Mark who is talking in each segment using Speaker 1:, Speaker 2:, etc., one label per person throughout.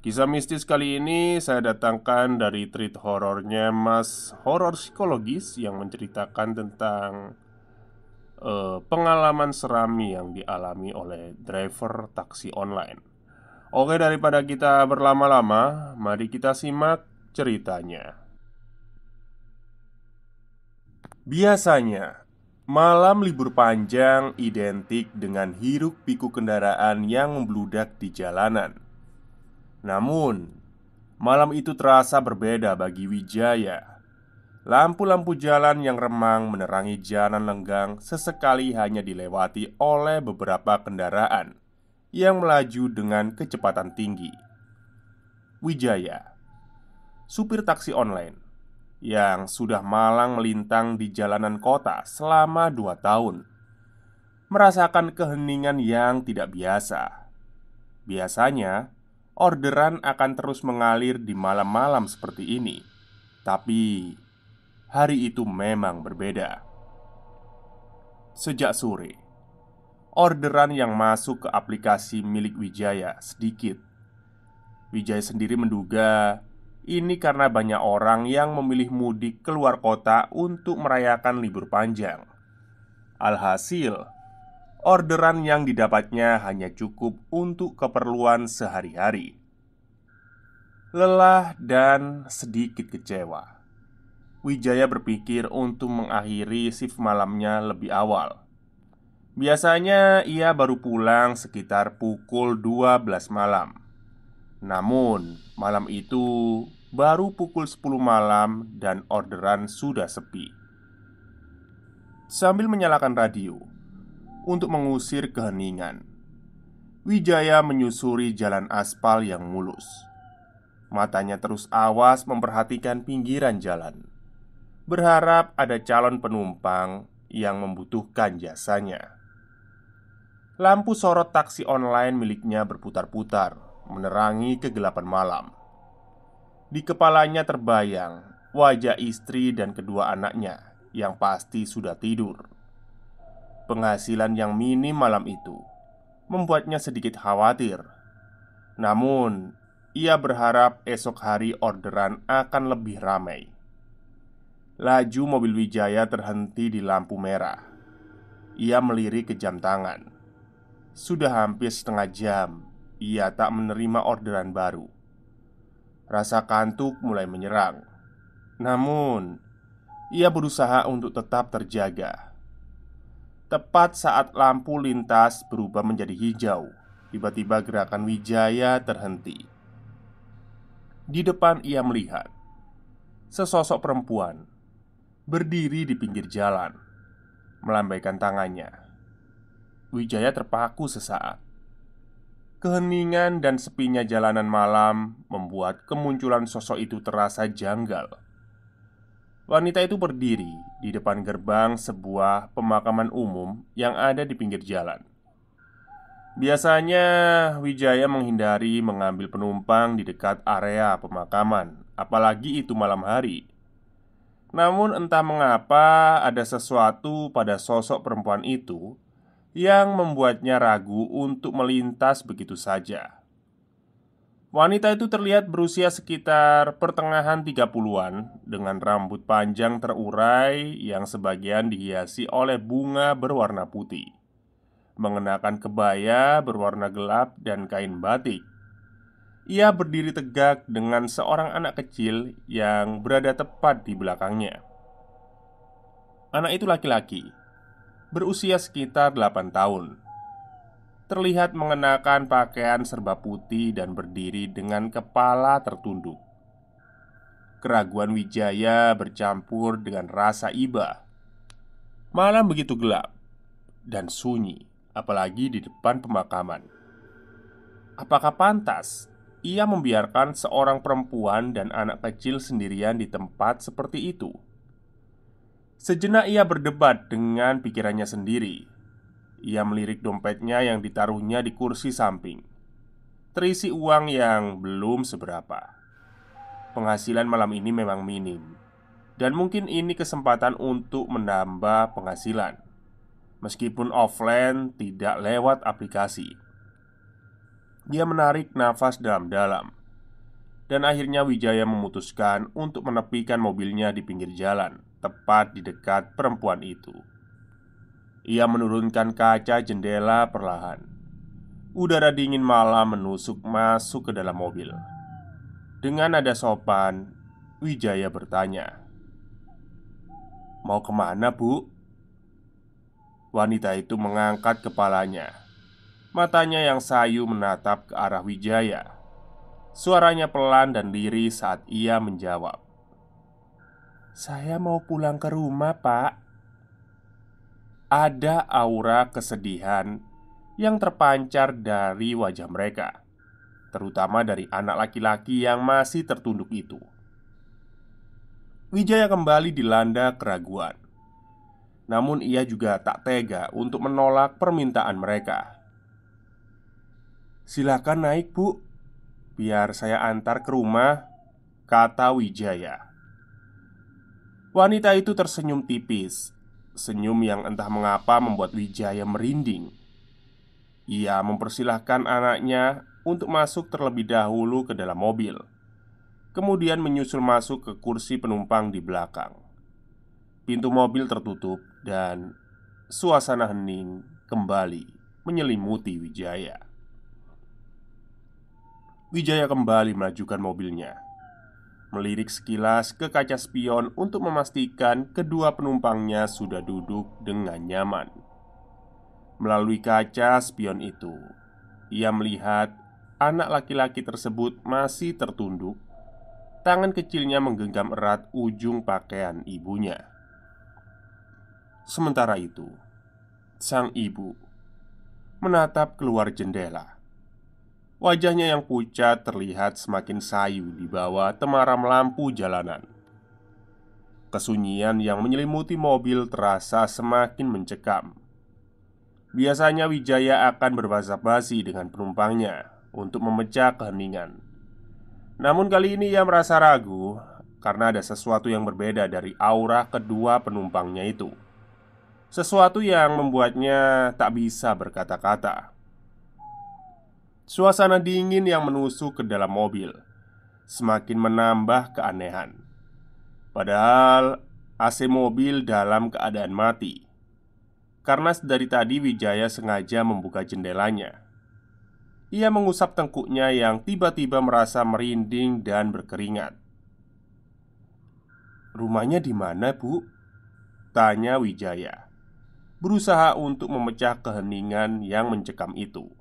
Speaker 1: Kisah mistis kali ini saya datangkan dari treat horornya Mas Horor Psikologis yang menceritakan tentang uh, pengalaman seram yang dialami oleh driver taksi online. Oke, daripada kita berlama-lama, mari kita simak ceritanya. Biasanya, malam libur panjang identik dengan hiruk-pikuk kendaraan yang membludak di jalanan namun, malam itu terasa berbeda bagi Wijaya. Lampu-lampu jalan yang remang menerangi jalan lenggang sesekali hanya dilewati oleh beberapa kendaraan yang melaju dengan kecepatan tinggi. Wijaya, supir taksi online yang sudah malang melintang di jalanan kota selama dua tahun, merasakan keheningan yang tidak biasa. Biasanya, orderan akan terus mengalir di malam-malam seperti ini. Tapi hari itu memang berbeda. Sejak sore, orderan yang masuk ke aplikasi milik Wijaya sedikit. Wijaya sendiri menduga ini karena banyak orang yang memilih mudik keluar kota untuk merayakan libur panjang. Alhasil, orderan yang didapatnya hanya cukup untuk keperluan sehari-hari. Lelah dan sedikit kecewa, Wijaya berpikir untuk mengakhiri shift malamnya lebih awal. Biasanya ia baru pulang sekitar pukul 12 malam. Namun, malam itu baru pukul 10 malam dan orderan sudah sepi. Sambil menyalakan radio, untuk mengusir keheningan. Wijaya menyusuri jalan aspal yang mulus. Matanya terus awas memperhatikan pinggiran jalan, berharap ada calon penumpang yang membutuhkan jasanya. Lampu sorot taksi online miliknya berputar-putar, menerangi kegelapan malam. Di kepalanya terbayang wajah istri dan kedua anaknya yang pasti sudah tidur. Penghasilan yang minim malam itu membuatnya sedikit khawatir. Namun, ia berharap esok hari orderan akan lebih ramai. Laju mobil Wijaya terhenti di lampu merah. Ia melirik ke jam tangan. Sudah hampir setengah jam, ia tak menerima orderan baru. Rasa kantuk mulai menyerang. Namun, ia berusaha untuk tetap terjaga Tepat saat lampu lintas berubah menjadi hijau, tiba-tiba gerakan Wijaya terhenti. Di depan ia melihat sesosok perempuan berdiri di pinggir jalan, melambaikan tangannya. Wijaya terpaku sesaat. Keheningan dan sepinya jalanan malam membuat kemunculan sosok itu terasa janggal. Wanita itu berdiri di depan gerbang sebuah pemakaman umum yang ada di pinggir jalan. Biasanya, Wijaya menghindari mengambil penumpang di dekat area pemakaman, apalagi itu malam hari. Namun, entah mengapa ada sesuatu pada sosok perempuan itu yang membuatnya ragu untuk melintas begitu saja. Wanita itu terlihat berusia sekitar pertengahan 30-an dengan rambut panjang terurai yang sebagian dihiasi oleh bunga berwarna putih. Mengenakan kebaya berwarna gelap dan kain batik. Ia berdiri tegak dengan seorang anak kecil yang berada tepat di belakangnya. Anak itu laki-laki, berusia sekitar 8 tahun terlihat mengenakan pakaian serba putih dan berdiri dengan kepala tertunduk. Keraguan Wijaya bercampur dengan rasa iba. Malam begitu gelap dan sunyi, apalagi di depan pemakaman. Apakah pantas ia membiarkan seorang perempuan dan anak kecil sendirian di tempat seperti itu? Sejenak ia berdebat dengan pikirannya sendiri ia melirik dompetnya yang ditaruhnya di kursi samping Terisi uang yang belum seberapa Penghasilan malam ini memang minim Dan mungkin ini kesempatan untuk menambah penghasilan Meskipun offline tidak lewat aplikasi Dia menarik nafas dalam-dalam Dan akhirnya Wijaya memutuskan untuk menepikan mobilnya di pinggir jalan Tepat di dekat perempuan itu ia menurunkan kaca jendela perlahan. Udara dingin malam menusuk masuk ke dalam mobil. Dengan nada sopan, Wijaya bertanya, "Mau kemana, Bu?" Wanita itu mengangkat kepalanya. Matanya yang sayu menatap ke arah Wijaya. Suaranya pelan dan lirih saat ia menjawab, "Saya mau pulang ke rumah, Pak." ada aura kesedihan yang terpancar dari wajah mereka, terutama dari anak laki-laki yang masih tertunduk itu. Wijaya kembali dilanda keraguan, namun ia juga tak tega untuk menolak permintaan mereka. "Silakan naik, Bu. Biar saya antar ke rumah," kata Wijaya. Wanita itu tersenyum tipis Senyum yang entah mengapa membuat Wijaya merinding. Ia mempersilahkan anaknya untuk masuk terlebih dahulu ke dalam mobil, kemudian menyusul masuk ke kursi penumpang di belakang. Pintu mobil tertutup, dan suasana hening kembali menyelimuti Wijaya. Wijaya kembali melajukan mobilnya melirik sekilas ke kaca spion untuk memastikan kedua penumpangnya sudah duduk dengan nyaman. Melalui kaca spion itu, ia melihat anak laki-laki tersebut masih tertunduk. Tangan kecilnya menggenggam erat ujung pakaian ibunya. Sementara itu, sang ibu menatap keluar jendela Wajahnya yang pucat terlihat semakin sayu di bawah temaram lampu jalanan. Kesunyian yang menyelimuti mobil terasa semakin mencekam. Biasanya Wijaya akan berbahasa basi dengan penumpangnya untuk memecah keheningan. Namun kali ini ia merasa ragu karena ada sesuatu yang berbeda dari aura kedua penumpangnya itu. Sesuatu yang membuatnya tak bisa berkata-kata. Suasana dingin yang menusuk ke dalam mobil Semakin menambah keanehan Padahal AC mobil dalam keadaan mati Karena dari tadi Wijaya sengaja membuka jendelanya Ia mengusap tengkuknya yang tiba-tiba merasa merinding dan berkeringat Rumahnya di mana, Bu? Tanya Wijaya Berusaha untuk memecah keheningan yang mencekam itu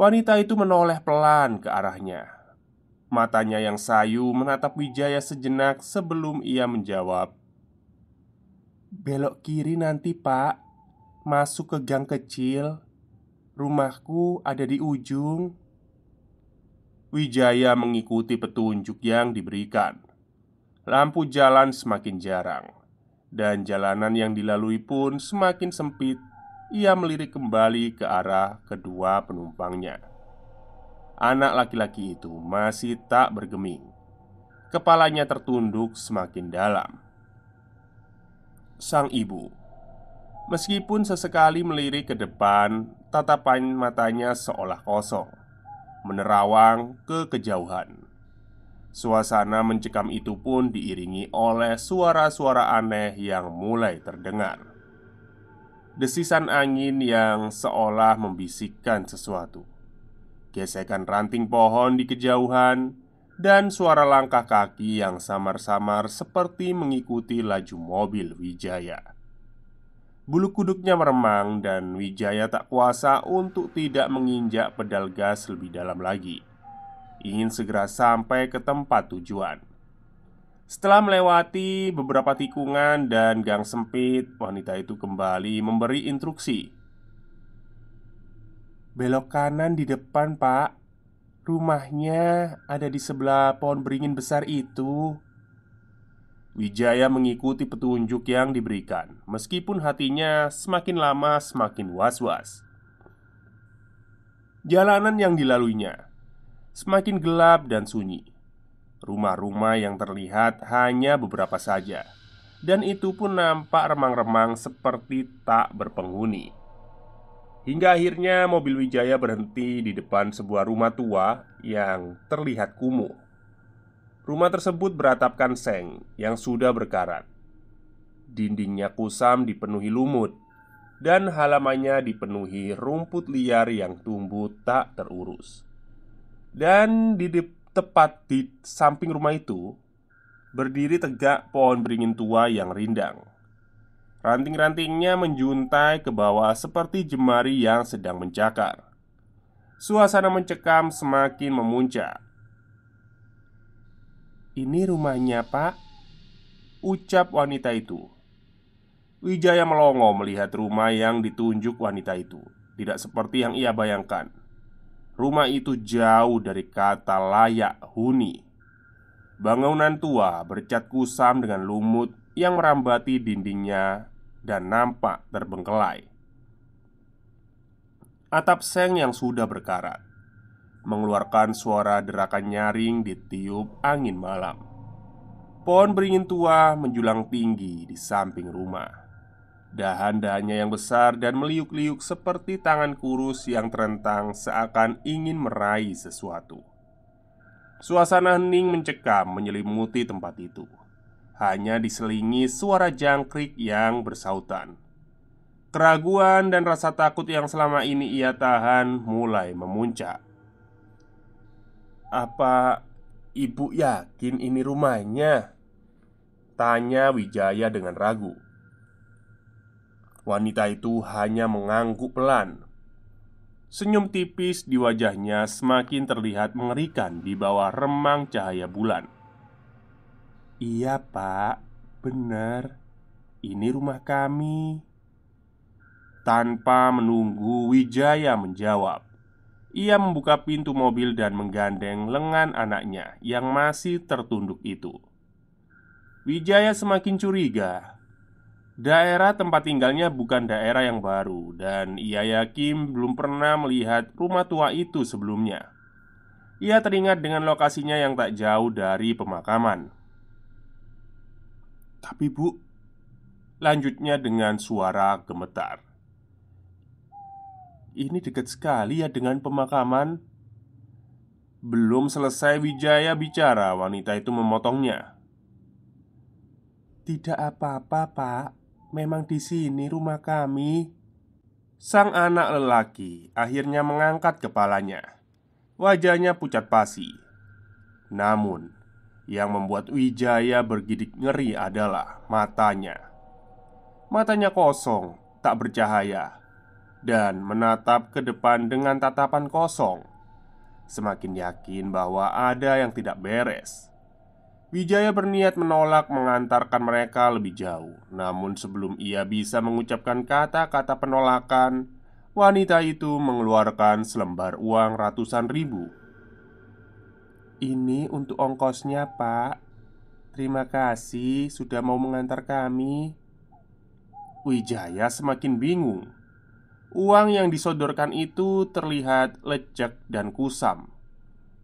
Speaker 1: Wanita itu menoleh pelan ke arahnya. Matanya yang sayu menatap Wijaya sejenak sebelum ia menjawab. "Belok kiri nanti, Pak. Masuk ke gang kecil. Rumahku ada di ujung." Wijaya mengikuti petunjuk yang diberikan. Lampu jalan semakin jarang, dan jalanan yang dilalui pun semakin sempit ia melirik kembali ke arah kedua penumpangnya. Anak laki-laki itu masih tak bergeming. Kepalanya tertunduk semakin dalam. Sang ibu, meskipun sesekali melirik ke depan, tatapan matanya seolah kosong, menerawang ke kejauhan. Suasana mencekam itu pun diiringi oleh suara-suara aneh yang mulai terdengar. Desisan angin yang seolah membisikkan sesuatu Gesekan ranting pohon di kejauhan Dan suara langkah kaki yang samar-samar Seperti mengikuti laju mobil Wijaya Bulu kuduknya meremang dan Wijaya tak kuasa untuk tidak menginjak pedal gas lebih dalam lagi Ingin segera sampai ke tempat tujuan setelah melewati beberapa tikungan dan gang sempit, wanita itu kembali memberi instruksi. Belok kanan di depan, Pak. Rumahnya ada di sebelah pohon beringin besar itu. Wijaya mengikuti petunjuk yang diberikan, meskipun hatinya semakin lama semakin was-was. Jalanan yang dilaluinya semakin gelap dan sunyi Rumah-rumah yang terlihat hanya beberapa saja Dan itu pun nampak remang-remang seperti tak berpenghuni Hingga akhirnya mobil Wijaya berhenti di depan sebuah rumah tua yang terlihat kumuh Rumah tersebut beratapkan seng yang sudah berkarat Dindingnya kusam dipenuhi lumut Dan halamannya dipenuhi rumput liar yang tumbuh tak terurus Dan di depan tepat di samping rumah itu berdiri tegak pohon beringin tua yang rindang. Ranting-rantingnya menjuntai ke bawah seperti jemari yang sedang mencakar. Suasana mencekam semakin memuncak. "Ini rumahnya, Pak," ucap wanita itu. Wijaya melongo melihat rumah yang ditunjuk wanita itu, tidak seperti yang ia bayangkan. Rumah itu jauh dari kata layak huni. Bangunan tua bercat kusam dengan lumut yang merambati dindingnya dan nampak terbengkelai. Atap seng yang sudah berkarat mengeluarkan suara derakan nyaring di tiup angin malam. Pohon beringin tua menjulang tinggi di samping rumah. Dahan-dahannya yang besar dan meliuk-liuk seperti tangan kurus yang terentang seakan ingin meraih sesuatu. Suasana hening mencekam menyelimuti tempat itu. Hanya diselingi suara jangkrik yang bersautan. Keraguan dan rasa takut yang selama ini ia tahan mulai memuncak. Apa ibu yakin ini rumahnya? Tanya Wijaya dengan ragu. Wanita itu hanya mengangguk pelan. Senyum tipis di wajahnya semakin terlihat mengerikan di bawah remang cahaya bulan. "Iya, Pak, benar. Ini rumah kami." Tanpa menunggu Wijaya menjawab, ia membuka pintu mobil dan menggandeng lengan anaknya yang masih tertunduk itu. Wijaya semakin curiga Daerah tempat tinggalnya bukan daerah yang baru dan ia yakin belum pernah melihat rumah tua itu sebelumnya. Ia teringat dengan lokasinya yang tak jauh dari pemakaman. Tapi Bu, lanjutnya dengan suara gemetar. Ini dekat sekali ya dengan pemakaman. Belum selesai Wijaya bicara, wanita itu memotongnya. Tidak apa-apa, Pak Memang di sini rumah kami." Sang anak lelaki akhirnya mengangkat kepalanya. Wajahnya pucat pasi. Namun, yang membuat Wijaya bergidik ngeri adalah matanya. Matanya kosong, tak bercahaya, dan menatap ke depan dengan tatapan kosong. Semakin yakin bahwa ada yang tidak beres. Wijaya berniat menolak mengantarkan mereka lebih jauh. Namun, sebelum ia bisa mengucapkan kata-kata penolakan, wanita itu mengeluarkan selembar uang ratusan ribu. "Ini untuk ongkosnya, Pak. Terima kasih sudah mau mengantar kami." Wijaya semakin bingung. Uang yang disodorkan itu terlihat lecek dan kusam.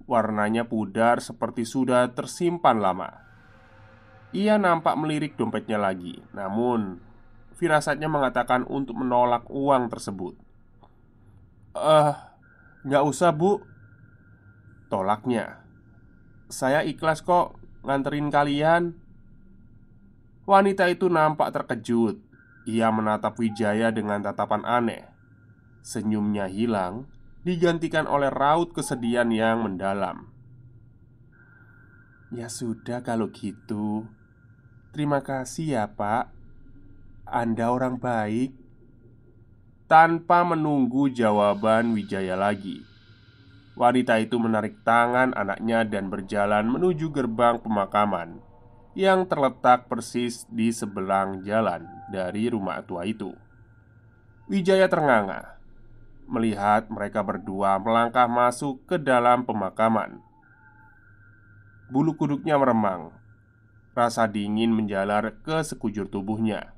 Speaker 1: Warnanya pudar seperti sudah tersimpan lama Ia nampak melirik dompetnya lagi Namun Firasatnya mengatakan untuk menolak uang tersebut Eh, uh, nggak usah bu Tolaknya Saya ikhlas kok nganterin kalian Wanita itu nampak terkejut Ia menatap Wijaya dengan tatapan aneh Senyumnya hilang digantikan oleh raut kesedihan yang mendalam. Ya sudah kalau gitu. Terima kasih ya, Pak. Anda orang baik. Tanpa menunggu jawaban Wijaya lagi, wanita itu menarik tangan anaknya dan berjalan menuju gerbang pemakaman yang terletak persis di sebelah jalan dari rumah tua itu. Wijaya ternganga melihat mereka berdua melangkah masuk ke dalam pemakaman. Bulu kuduknya meremang. Rasa dingin menjalar ke sekujur tubuhnya.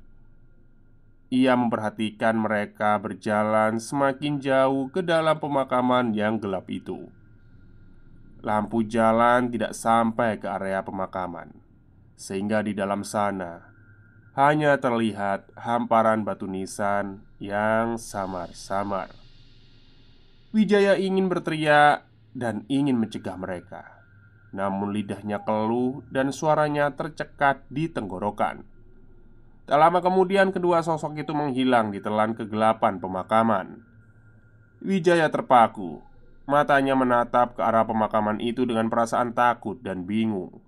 Speaker 1: Ia memperhatikan mereka berjalan semakin jauh ke dalam pemakaman yang gelap itu. Lampu jalan tidak sampai ke area pemakaman, sehingga di dalam sana hanya terlihat hamparan batu nisan yang samar-samar. Wijaya ingin berteriak dan ingin mencegah mereka. Namun lidahnya keluh dan suaranya tercekat di tenggorokan. Tak lama kemudian kedua sosok itu menghilang di telan kegelapan pemakaman. Wijaya terpaku. Matanya menatap ke arah pemakaman itu dengan perasaan takut dan bingung.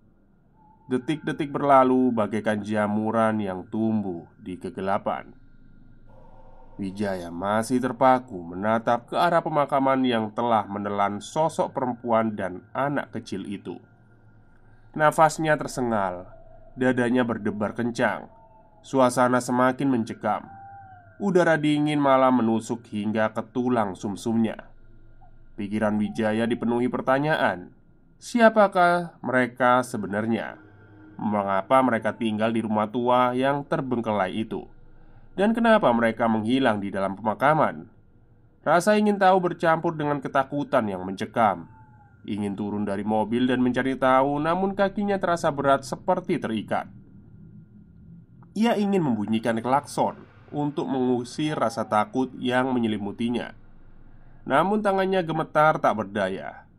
Speaker 1: Detik-detik berlalu bagaikan jamuran yang tumbuh di kegelapan. Wijaya masih terpaku menatap ke arah pemakaman yang telah menelan sosok perempuan dan anak kecil itu. Nafasnya tersengal, dadanya berdebar kencang. Suasana semakin mencekam. Udara dingin malah menusuk hingga ke tulang sumsumnya. Pikiran Wijaya dipenuhi pertanyaan: siapakah mereka sebenarnya? Mengapa mereka tinggal di rumah tua yang terbengkelai itu? dan kenapa mereka menghilang di dalam pemakaman. Rasa ingin tahu bercampur dengan ketakutan yang mencekam. Ingin turun dari mobil dan mencari tahu, namun kakinya terasa berat seperti terikat. Ia ingin membunyikan klakson untuk mengusir rasa takut yang menyelimutinya. Namun tangannya gemetar tak berdaya.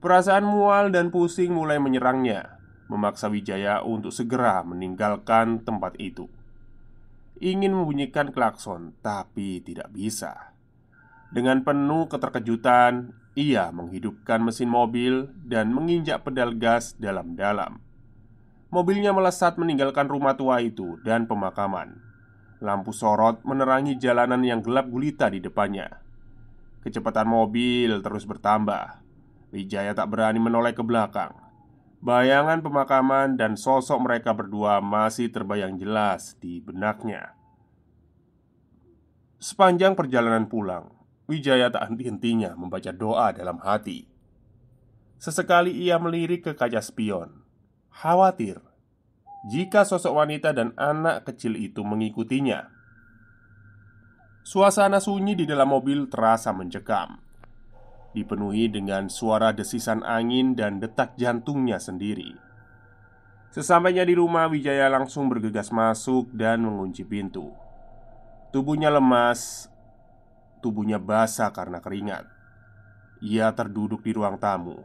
Speaker 1: Perasaan mual dan pusing mulai menyerangnya, memaksa Wijaya untuk segera meninggalkan tempat itu ingin membunyikan klakson, tapi tidak bisa. Dengan penuh keterkejutan, ia menghidupkan mesin mobil dan menginjak pedal gas dalam-dalam. Mobilnya melesat meninggalkan rumah tua itu dan pemakaman. Lampu sorot menerangi jalanan yang gelap gulita di depannya. Kecepatan mobil terus bertambah. Wijaya tak berani menoleh ke belakang. Bayangan pemakaman dan sosok mereka berdua masih terbayang jelas di benaknya. Sepanjang perjalanan pulang, Wijaya tak henti-hentinya membaca doa dalam hati. Sesekali ia melirik ke kaca spion, khawatir jika sosok wanita dan anak kecil itu mengikutinya. Suasana sunyi di dalam mobil terasa mencekam dipenuhi dengan suara desisan angin dan detak jantungnya sendiri. Sesampainya di rumah, Wijaya langsung bergegas masuk dan mengunci pintu. Tubuhnya lemas, tubuhnya basah karena keringat. Ia terduduk di ruang tamu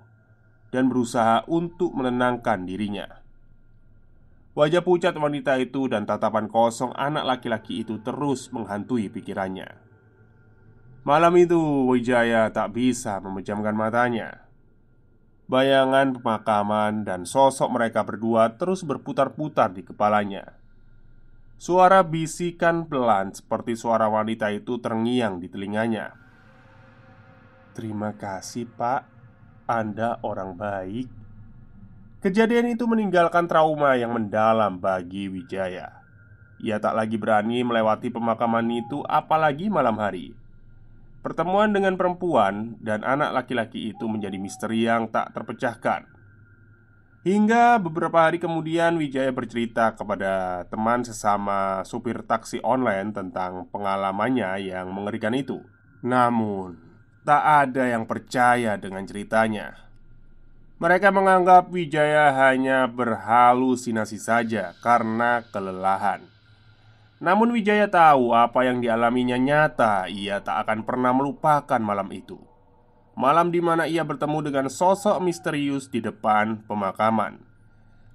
Speaker 1: dan berusaha untuk menenangkan dirinya. Wajah pucat wanita itu dan tatapan kosong anak laki-laki itu terus menghantui pikirannya. Malam itu Wijaya tak bisa memejamkan matanya Bayangan pemakaman dan sosok mereka berdua terus berputar-putar di kepalanya Suara bisikan pelan seperti suara wanita itu terngiang di telinganya Terima kasih pak Anda orang baik Kejadian itu meninggalkan trauma yang mendalam bagi Wijaya Ia tak lagi berani melewati pemakaman itu apalagi malam hari Pertemuan dengan perempuan dan anak laki-laki itu menjadi misteri yang tak terpecahkan. Hingga beberapa hari kemudian Wijaya bercerita kepada teman sesama supir taksi online tentang pengalamannya yang mengerikan itu. Namun, tak ada yang percaya dengan ceritanya. Mereka menganggap Wijaya hanya berhalusinasi saja karena kelelahan. Namun Wijaya tahu apa yang dialaminya nyata Ia tak akan pernah melupakan malam itu Malam di mana ia bertemu dengan sosok misterius di depan pemakaman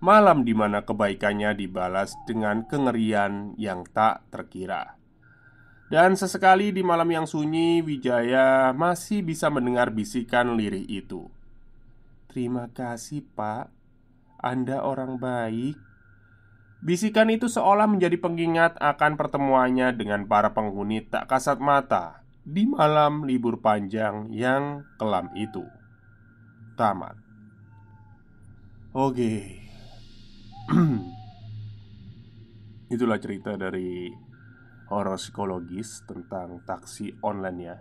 Speaker 1: Malam di mana kebaikannya dibalas dengan kengerian yang tak terkira Dan sesekali di malam yang sunyi Wijaya masih bisa mendengar bisikan lirih itu Terima kasih pak Anda orang baik Bisikan itu seolah menjadi pengingat akan pertemuannya dengan para penghuni tak kasat mata di malam libur panjang yang kelam itu. Tamat. Oke. Itulah cerita dari horor psikologis tentang taksi online ya.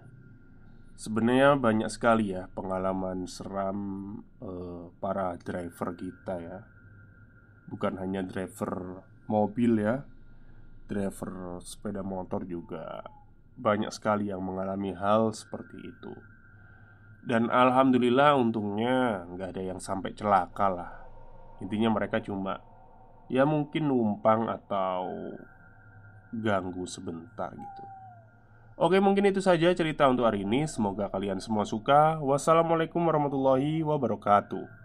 Speaker 1: Sebenarnya banyak sekali ya pengalaman seram uh, para driver kita ya bukan hanya driver mobil ya, driver sepeda motor juga banyak sekali yang mengalami hal seperti itu. Dan alhamdulillah untungnya nggak ada yang sampai celaka lah. Intinya mereka cuma ya mungkin numpang atau ganggu sebentar gitu. Oke mungkin itu saja cerita untuk hari ini Semoga kalian semua suka Wassalamualaikum warahmatullahi wabarakatuh